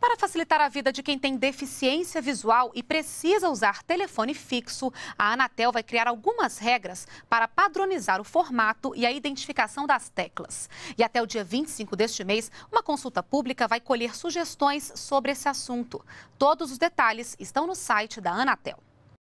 Para facilitar a vida de quem tem deficiência visual e precisa usar telefone fixo, a Anatel vai criar algumas regras para padronizar o formato e a identificação das teclas. E até o dia 25 deste mês, uma consulta pública vai colher sugestões sobre esse assunto. Todos os detalhes estão no site da Anatel.